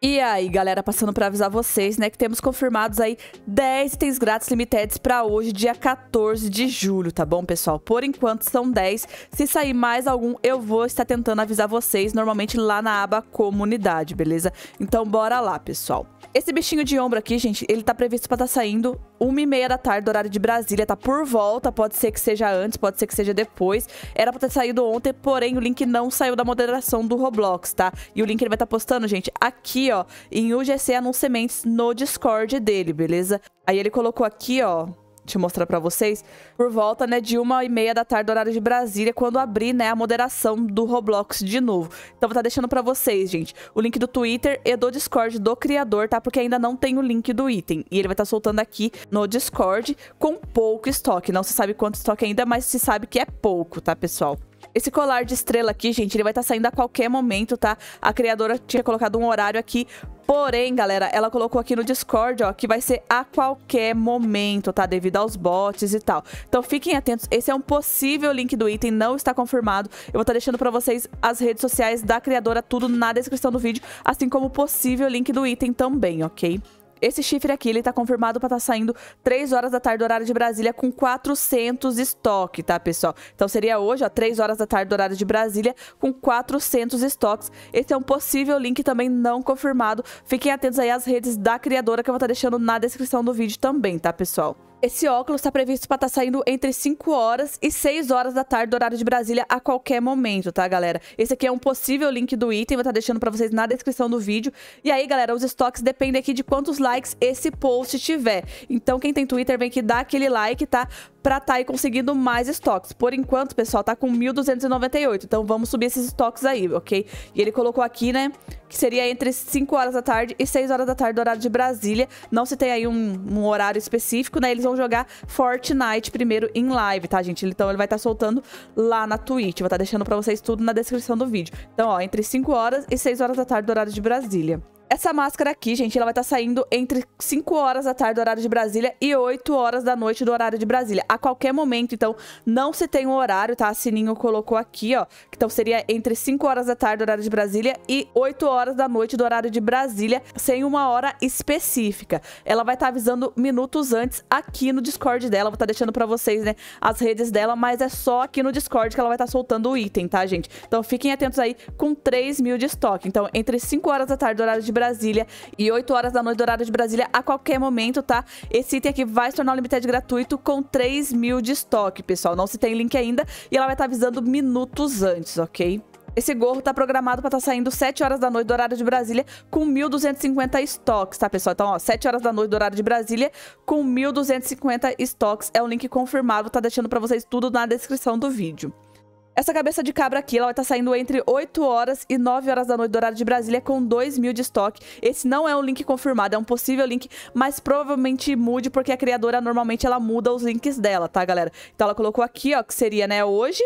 E aí, galera, passando para avisar vocês, né, que temos confirmados aí 10 itens grátis limitados para hoje, dia 14 de julho, tá bom, pessoal? Por enquanto são 10. Se sair mais algum, eu vou estar tentando avisar vocês, normalmente lá na aba comunidade, beleza? Então bora lá, pessoal. Esse bichinho de ombro aqui, gente, ele tá previsto para estar tá saindo 1h30 da tarde, horário de Brasília, tá por volta, pode ser que seja antes, pode ser que seja depois. Era pra ter saído ontem, porém o link não saiu da moderação do Roblox, tá? E o link ele vai estar tá postando, gente, aqui aqui, ó, em UGC Anunciamentos no Discord dele, beleza? Aí ele colocou aqui, ó, te mostrar para vocês, por volta, né, de uma e meia da tarde, horário de Brasília, quando abrir, né, a moderação do Roblox de novo. Então vou tá deixando para vocês, gente, o link do Twitter e do Discord do criador, tá? Porque ainda não tem o link do item. E ele vai estar tá soltando aqui no Discord com pouco estoque. Não se sabe quanto estoque ainda, mas se sabe que é pouco, tá, pessoal? Esse colar de estrela aqui, gente, ele vai estar tá saindo a qualquer momento, tá? A criadora tinha colocado um horário aqui Porém, galera, ela colocou aqui no Discord, ó, que vai ser a qualquer momento, tá? Devido aos bots e tal. Então fiquem atentos, esse é um possível link do item, não está confirmado. Eu vou estar tá deixando pra vocês as redes sociais da criadora, tudo na descrição do vídeo, assim como o possível link do item também, ok? Esse chifre aqui, ele tá confirmado para estar tá saindo 3 horas da tarde, horário de Brasília, com 400 estoque, tá, pessoal? Então seria hoje, ó, 3 horas da tarde, horário de Brasília, com 400 estoques. Esse é um possível link também não confirmado. Fiquem atentos aí às redes da criadora, que eu vou estar tá deixando na descrição do vídeo também, tá, pessoal? Esse óculos está previsto para estar tá saindo entre 5 horas e 6 horas da tarde do horário de Brasília a qualquer momento, tá, galera? Esse aqui é um possível link do item, vou estar tá deixando para vocês na descrição do vídeo. E aí, galera, os estoques dependem aqui de quantos likes esse post tiver. Então, quem tem Twitter, vem aqui dar aquele like, tá? para estar tá aí conseguindo mais estoques. Por enquanto, pessoal, tá com 1.298, então vamos subir esses estoques aí, ok? E ele colocou aqui, né, que seria entre 5 horas da tarde e 6 horas da tarde do horário de Brasília. Não se tem aí um, um horário específico, né? Eles vão jogar Fortnite primeiro em live, tá, gente? Então ele vai estar tá soltando lá na Twitch. Vou estar tá deixando para vocês tudo na descrição do vídeo. Então, ó, entre 5 horas e 6 horas da tarde do horário de Brasília. Essa máscara aqui, gente, ela vai estar tá saindo entre 5 horas da tarde do horário de Brasília e 8 horas da noite do horário de Brasília. A qualquer momento, então, não se tem um horário, tá? A Sininho colocou aqui, ó. Então seria entre 5 horas da tarde do horário de Brasília e 8 horas da noite do horário de Brasília, sem uma hora específica. Ela vai estar tá avisando minutos antes aqui no Discord dela. Vou estar tá deixando para vocês, né, as redes dela, mas é só aqui no Discord que ela vai estar tá soltando o item, tá, gente? Então fiquem atentos aí com 3 mil de estoque. Então, entre 5 horas da tarde do horário de Brasília e 8 horas da noite do horário de Brasília a qualquer momento, tá? Esse item aqui vai se tornar um limited gratuito com 3 mil de estoque, pessoal. Não se tem link ainda e ela vai estar avisando minutos antes, ok? Esse gorro tá programado para estar tá saindo 7 horas da noite do horário de Brasília com 1.250 estoques, tá, pessoal? Então, ó, 7 horas da noite do horário de Brasília com 1.250 estoques. É o link confirmado, tá deixando para vocês tudo na descrição do vídeo. Essa cabeça de cabra aqui, ela vai estar tá saindo entre 8 horas e 9 horas da noite do horário de Brasília com 2 mil de estoque. Esse não é um link confirmado, é um possível link, mas provavelmente mude, porque a criadora normalmente ela muda os links dela, tá, galera? Então ela colocou aqui, ó, que seria, né, hoje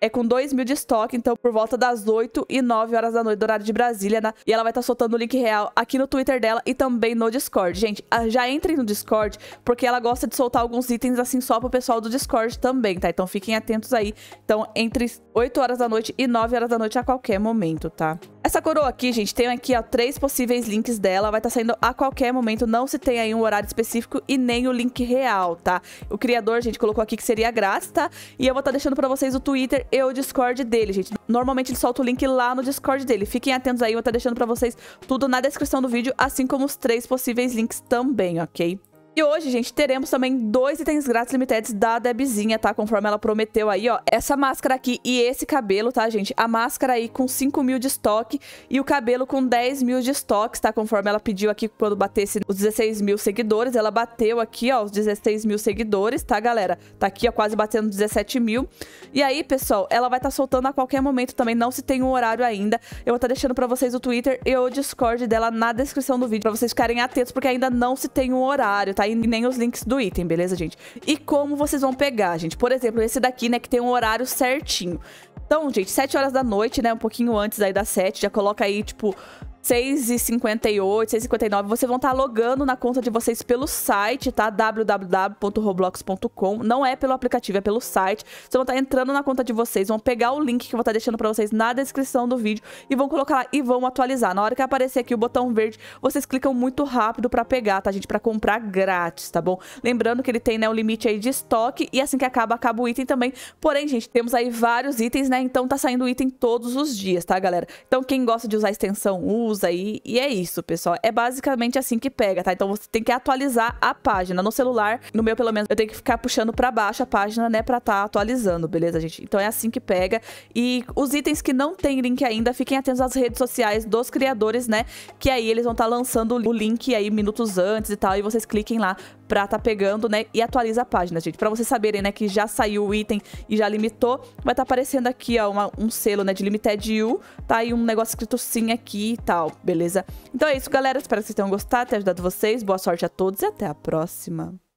é com 2 mil de estoque, então por volta das 8 e 9 horas da noite do horário de Brasília, né? E ela vai estar tá soltando o link real aqui no Twitter dela e também no Discord. Gente, já entrem no Discord, porque ela gosta de soltar alguns itens assim só pro pessoal do Discord também, tá? Então fiquem atentos aí. Então entre 8 horas da noite e 9 horas da noite a qualquer momento, tá? Essa coroa aqui, gente, tem aqui, ó, três possíveis links dela. Vai estar tá saindo a qualquer momento, não se tem aí um horário específico e nem o link real, tá? O criador, gente, colocou aqui que seria grátis, tá? E eu vou estar tá deixando pra vocês o Twitter e o Discord dele, gente. Normalmente ele solta o link lá no Discord dele. Fiquem atentos aí, eu vou estar tá deixando pra vocês tudo na descrição do vídeo, assim como os três possíveis links também, ok? E hoje, gente, teremos também dois itens grátis limitados da Debzinha, tá? Conforme ela prometeu aí, ó. Essa máscara aqui e esse cabelo, tá, gente? A máscara aí com 5 mil de estoque e o cabelo com 10 mil de estoque, tá? Conforme ela pediu aqui quando batesse os 16 mil seguidores. Ela bateu aqui, ó, os 16 mil seguidores, tá, galera? Tá aqui, ó, quase batendo 17 mil. E aí, pessoal, ela vai estar tá soltando a qualquer momento também, não se tem um horário ainda. Eu vou estar tá deixando pra vocês o Twitter e o Discord dela na descrição do vídeo, pra vocês ficarem atentos, porque ainda não se tem um horário, tá? tá aí nem os links do item, beleza, gente? E como vocês vão pegar, gente? Por exemplo, esse daqui, né, que tem um horário certinho. Então, gente, 7 horas da noite, né, um pouquinho antes aí das 7, já coloca aí, tipo, 6h58, 6h59, vocês vão estar tá logando na conta de vocês pelo site, tá? www.roblox.com. Não é pelo aplicativo, é pelo site. Vocês vão estar tá entrando na conta de vocês, vão pegar o link que eu vou estar tá deixando para vocês na descrição do vídeo e vão colocar lá e vão atualizar. Na hora que aparecer aqui o botão verde, vocês clicam muito rápido para pegar, tá, gente? Para comprar grátis, tá bom? Lembrando que ele tem, né, o um limite aí de estoque e assim que acaba, acaba o item também. Porém, gente, temos aí vários itens, né? Então tá saindo item todos os dias, tá, galera? Então quem gosta de usar a extensão usa usa aí. E é isso, pessoal. É basicamente assim que pega, tá? Então você tem que atualizar a página. No celular, no meu pelo menos, eu tenho que ficar puxando pra baixo a página, né? Pra tá atualizando, beleza, gente? Então é assim que pega. E os itens que não tem link ainda, fiquem atentos às redes sociais dos criadores, né? Que aí eles vão estar tá lançando o link aí minutos antes e tal. E vocês cliquem lá pra tá pegando, né? E atualiza a página, gente. Pra vocês saberem, né, que já saiu o item e já limitou, vai estar tá aparecendo aqui, ó, uma, um selo, né, de Limited U. Tá aí um negócio escrito sim aqui e tal, beleza? Então é isso, galera. Espero que vocês tenham gostado, ter ajudado vocês. Boa sorte a todos e até a próxima.